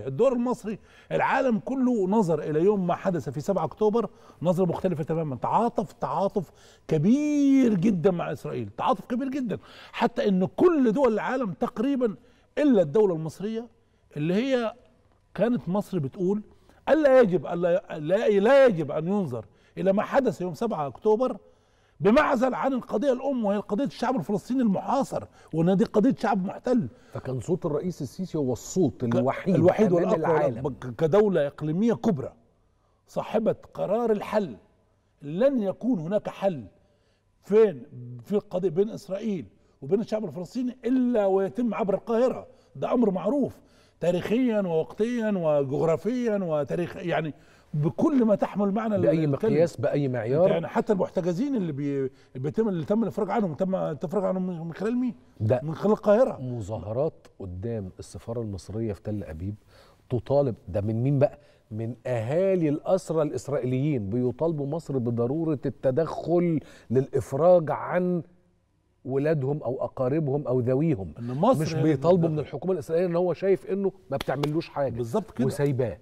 الدور المصري العالم كله نظر الى يوم ما حدث في 7 اكتوبر نظره مختلفه تماما تعاطف تعاطف كبير جدا مع اسرائيل تعاطف كبير جدا حتى ان كل دول العالم تقريبا الا الدوله المصريه اللي هي كانت مصر بتقول الا يجب ألا لا يجب ان ينظر الى ما حدث يوم 7 اكتوبر بمعزل عن القضيه الام وهي قضيه الشعب الفلسطيني المحاصر وان دي قضيه شعب محتل فكان صوت الرئيس السيسي هو الصوت الوحيد الوحيد والاقوى كدوله اقليميه كبرى صاحبه قرار الحل لن يكون هناك حل فين في القضيه بين اسرائيل وبين الشعب الفلسطيني الا ويتم عبر القاهره ده امر معروف تاريخيا ووقتيا وجغرافيا وتاريخ يعني بكل ما تحمل معنى باي مقياس باي يعني معيار يعني حتى المحتجزين اللي بي... بيتم اللي تم الافراج عنهم تم التفرج عنهم من خلال مين؟ ده من خلال القاهره مظاهرات قدام السفاره المصريه في تل ابيب تطالب ده من مين بقى؟ من اهالي الاسرى الاسرائيليين بيطالبوا مصر بضروره التدخل للافراج عن ولادهم او اقاربهم او ذويهم إن مصر مش يعني بيطالبوا من الحكومه الاسرائيليه ان هو شايف انه ما بتعملوش حاجه بالظبط كده وسايباه